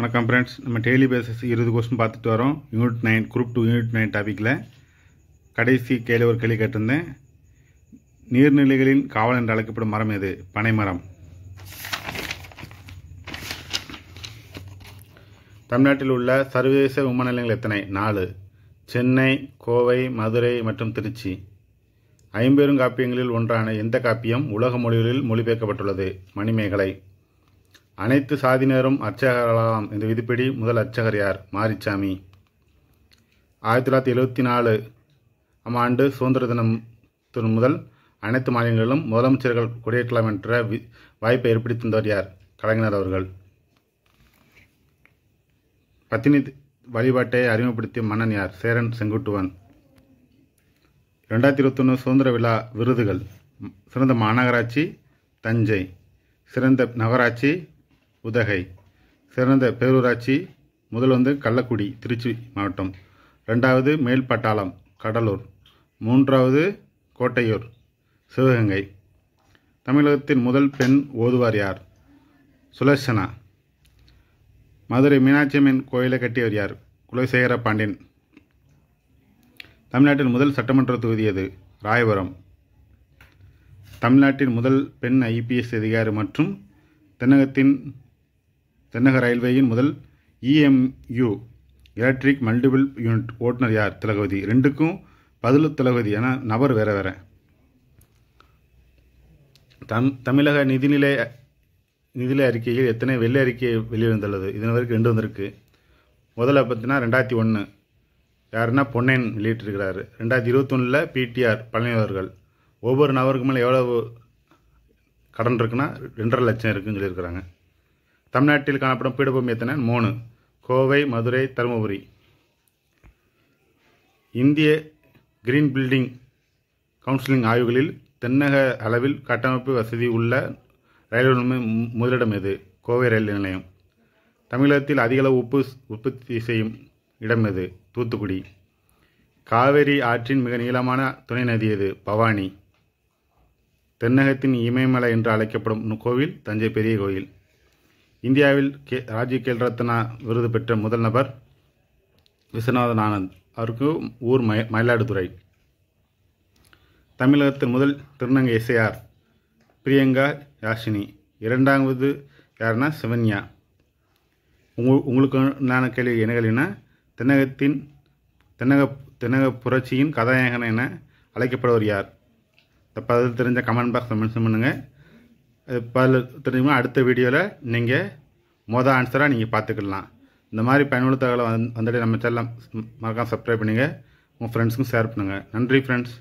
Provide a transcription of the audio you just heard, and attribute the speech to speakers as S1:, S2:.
S1: வணக்கம் ஃப்ரெண்ட்ஸ் நம்ம daily basis இருபது கொஸ்டின் பார்த்துட்டு வரோம் unit nine group two unit nine டாப்பிக்கில் கடைசி கேள்வி ஒரு கேள்வி கேட்டிருந்தேன் நீர்நிலைகளின் காவல் என்று அழைக்கப்படும் மரம் எது பனைமரம் தமிழ்நாட்டில் உள்ள சர்வதேச விமான நிலையங்கள் எத்தனை நாலு சென்னை கோவை மதுரை மற்றும் திருச்சி ஐம்பெரும் காப்பியங்களில் ஒன்றான எந்த காப்பியம் உலக மொழிகளில் மொழிபெயர்க்கப்பட்டுள்ளது மணிமேகலை அனைத்து சாதியினரும் அர்ச்சகர்களாம் இந்த விதிப்படி முதல் அர்ச்சகர் யார் மாரிச்சாமி ஆயிரத்தி தொள்ளாயிரத்தி எழுபத்தி நாலு ஆம் ஆண்டு சுதந்திர தினம் முதல் அனைத்து மாநிலங்களிலும் முதலமைச்சர்கள் கொடியேற்றலாம் என்ற வி வாய்ப்பை ஏற்படுத்தி யார் கலைஞர் அவர்கள் பத்தினி வழிபாட்டை அறிமுகப்படுத்திய மன்னன் யார் சேரன் செங்குட்டுவன் ரெண்டாயிரத்தி இருபத்தொன்று சுதந்திர விழா விருதுகள் சிறந்த மாநகராட்சி தஞ்சை சிறந்த நகராட்சி உதகை சிறந்த பேரூராட்சி முதல் வந்து கள்ளக்குடி திருச்சி மாவட்டம் ரெண்டாவது மேல்பட்டாளம் கடலூர் மூன்றாவது கோட்டையூர் சிவகங்கை தமிழகத்தின் முதல் பெண் ஓதுவார் யார் சுலர்சனா மதுரை மீனாட்சியம்மன் கோயிலை கட்டியவர் யார் குலசேகர பாண்டியன் தமிழ்நாட்டின் முதல் சட்டமன்ற தொகுதி எது ராயபுரம் தமிழ்நாட்டின் முதல் பெண் ஐபிஎஸ் அதிகாரி மற்றும் தென்னகத்தின் தென்னக ரயில்வேயின் முதல் இஎம்யூ எலக்ட்ரிக் மல்டிபிள் யூனிட் ஓட்டுநர் யார் திலகவதி ரெண்டுக்கும் பதில் திலகவதி என நபர் வேற வேற தம் தமிழக நிதிநிலை நிதிநிலை அறிக்கையில் எத்தனை வெள்ளை அறிக்கை வெளிவந்துள்ளது இதன் வரைக்கும் ரெண்டு வந்திருக்கு முதல்ல பார்த்தீங்கன்னா ரெண்டாயிரத்தி ஒன்று யாருன்னா பொன்னையன் வெளியிட்டிருக்கிறாரு ரெண்டாயிரத்தி இருபத்தொன்னில் பிடிஆர் பழனி அவர்கள் ஒவ்வொரு நபருக்கு மேலே எவ்வளவு கடன் இருக்குன்னா ரெண்டரை லட்சம் இருக்குன்னு சொல்லியிருக்கிறாங்க தமிழ்நாட்டில் காணப்படும் பீடபூமி எத்தனை மூணு கோவை மதுரை தருமபுரி இந்திய கிரீன் பில்டிங் கவுன்சிலிங் ஆய்வுகளில் தென்னக அளவில் கட்டமைப்பு வசதி உள்ள ரயில்வே முதலிடம் எது கோவை ரயில் நிலையம் தமிழகத்தில் அதிகளவு உப்பு உற்பத்தி செய்யும் இடம் எது தூத்துக்குடி காவேரி ஆற்றின் மிக நீளமான துணை நதி எது பவானி தென்னகத்தின் இமயமலை என்று அழைக்கப்படும் கோவில் தஞ்சை பெரிய கோயில் இந்தியாவில் கே ராஜீவ் கேல் ரத்னா விருது பெற்ற முதல் நபர் விஸ்வநாதன் ஆனந்த் அவருக்கு ஊர் மய மயிலாடுதுறை தமிழகத்தின் முதல் திருநங்கை இசையார் பிரியங்கா யாஷினி இரண்டாவது யாருன்னா சிவன்யா உங்கள் உங்களுக்கு நான் கேள்வி என்ன கேள்வினா தென்னகத்தின் தென்னக தென்னக புரட்சியின் கதாநாயகன் என அழைக்கப்படுவர் யார் தப்பாக தெரிஞ்ச கமெண்ட் பாக்ஸ் மென்ஷன் பண்ணுங்கள் பதில் தெரிஞ்சுக்கணும் அடுத்த வீடியோவில் நீங்கள் மொதல் ஆன்சராக நீங்கள் பார்த்துக்கலாம் இந்த மாதிரி பயனுள்ள தகவலை வந் வந்துட்டு நம்ம சேனல் மறக்காமல் சப்ஸ்கிரைப் பண்ணுங்கள் உங்கள் ஃப்ரெண்ட்ஸுக்கும் ஷேர் பண்ணுங்கள் நன்றி ஃப்ரெண்ட்ஸ்